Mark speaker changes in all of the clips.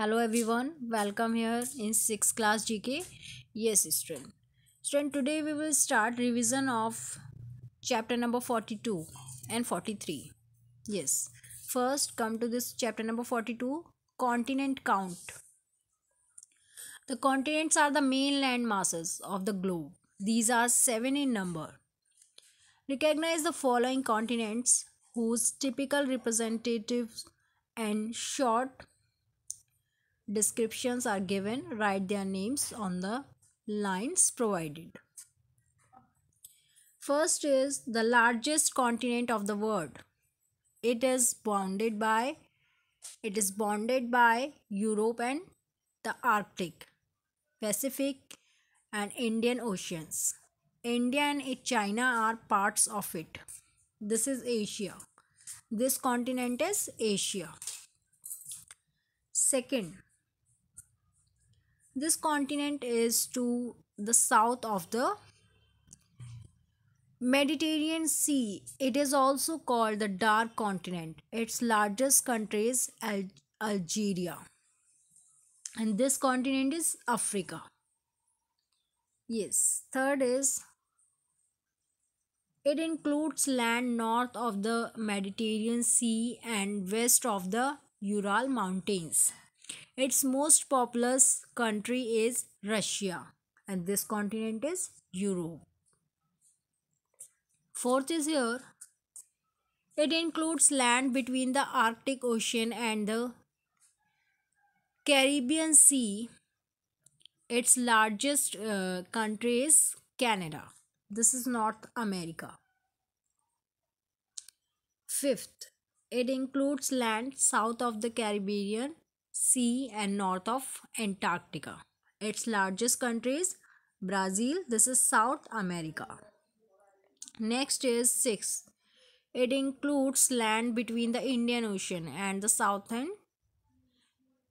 Speaker 1: hello everyone welcome here in 6th class gk yes student student today we will start revision of chapter number 42 and 43 yes first come to this chapter number 42 continent count the continents are the main land masses of the globe these are 7 in number recognize the following continents whose typical representatives and short descriptions are given write their names on the lines provided first is the largest continent of the world it is bounded by it is bounded by Europe and the Arctic Pacific and Indian oceans India and China are parts of it this is Asia this continent is Asia second this continent is to the south of the Mediterranean Sea. It is also called the Dark Continent. Its largest country is Al Algeria. And this continent is Africa. Yes, third is it includes land north of the Mediterranean Sea and west of the Ural Mountains. Its most populous country is Russia and this continent is Europe. Fourth is here. It includes land between the Arctic Ocean and the Caribbean Sea. Its largest uh, country is Canada. This is North America. Fifth, it includes land south of the Caribbean Sea and north of Antarctica. Its largest country is Brazil. This is South America. Next is 6. It includes land between the Indian Ocean and the Southern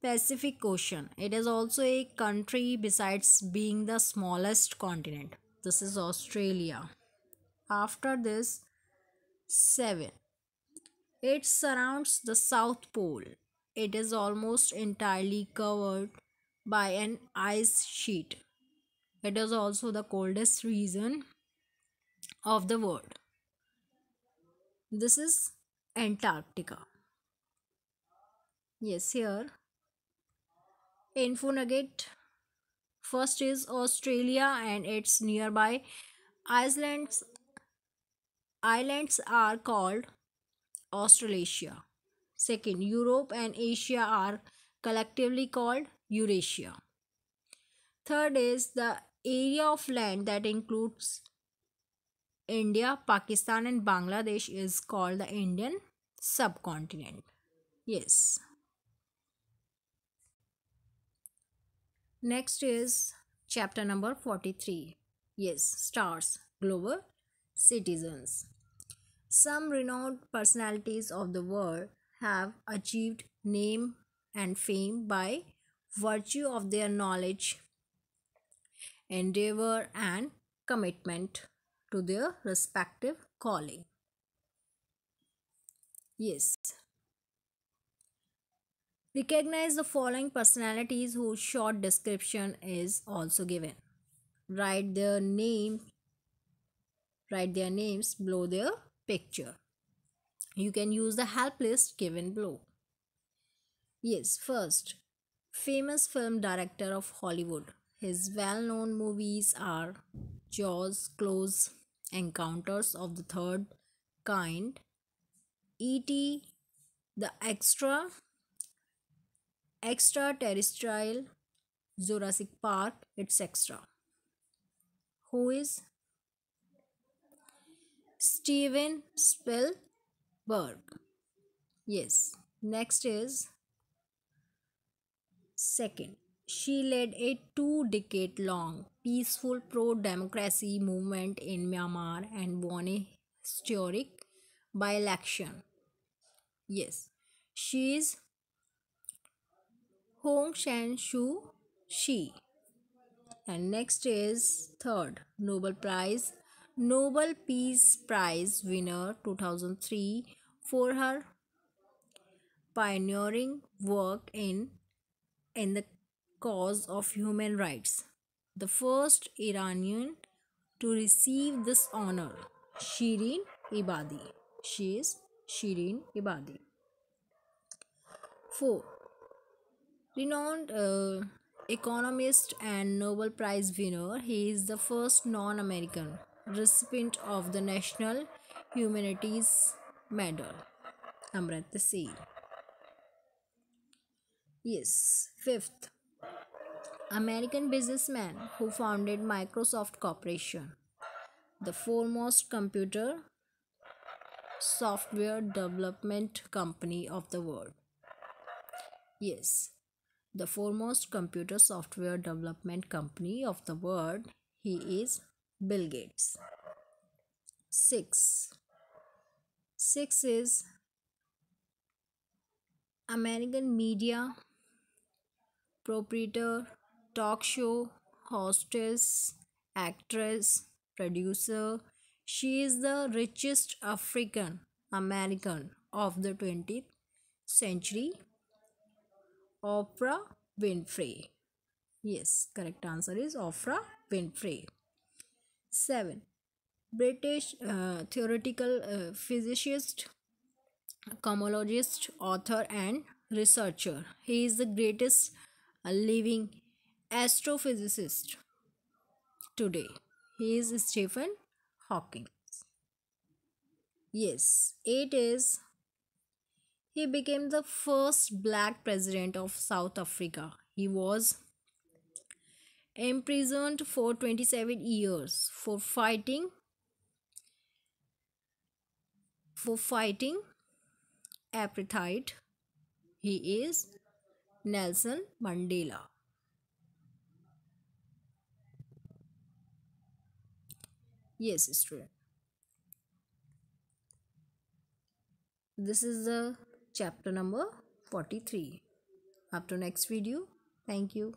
Speaker 1: Pacific Ocean. It is also a country besides being the smallest continent. This is Australia. After this, 7. It surrounds the South Pole it is almost entirely covered by an ice sheet. It is also the coldest region of the world. This is Antarctica. Yes, here. Info nugget. First is Australia and its nearby islands. Islands are called Australasia. Second, Europe and Asia are collectively called Eurasia. Third is the area of land that includes India, Pakistan and Bangladesh is called the Indian subcontinent. Yes. Next is chapter number 43. Yes, stars, global citizens. Some renowned personalities of the world have achieved name and fame by virtue of their knowledge, endeavor, and commitment to their respective calling. Yes. Recognize the following personalities whose short description is also given. Write their name, write their names below their picture. You can use the help list given below. Yes, first, famous film director of Hollywood. His well-known movies are Jaws, Close, Encounters of the Third Kind, E.T., The Extra, Extraterrestrial, Jurassic Park, extra. Who is Steven Spielberg? Berg. Yes. Next is second. She led a two decade long peaceful pro democracy movement in Myanmar and won a historic by election. Yes, she is Hong Shan Shu Shi. And next is third Nobel Prize Nobel Peace Prize winner 2003 for her pioneering work in, in the cause of human rights. The first Iranian to receive this honor, Shirin Ebadi. She is Shirin Ebadi. 4. Renowned uh, economist and Nobel Prize winner, he is the first non American recipient of the National Humanities Medal. Amrit Singh. Yes. Fifth, American businessman who founded Microsoft Corporation, the foremost computer software development company of the world. Yes, the foremost computer software development company of the world. He is Bill Gates. 6. 6 is American media proprietor, talk show hostess, actress, producer. She is the richest African American of the 20th century. Oprah Winfrey. Yes, correct answer is Oprah Winfrey. 7. British uh, theoretical uh, physicist, cosmologist, author, and researcher. He is the greatest uh, living astrophysicist today. He is Stephen Hawking. Yes, it is. He became the first black president of South Africa. He was imprisoned for 27 years for fighting for fighting apartheid he is nelson mandela yes student this is the chapter number 43 up to next video thank you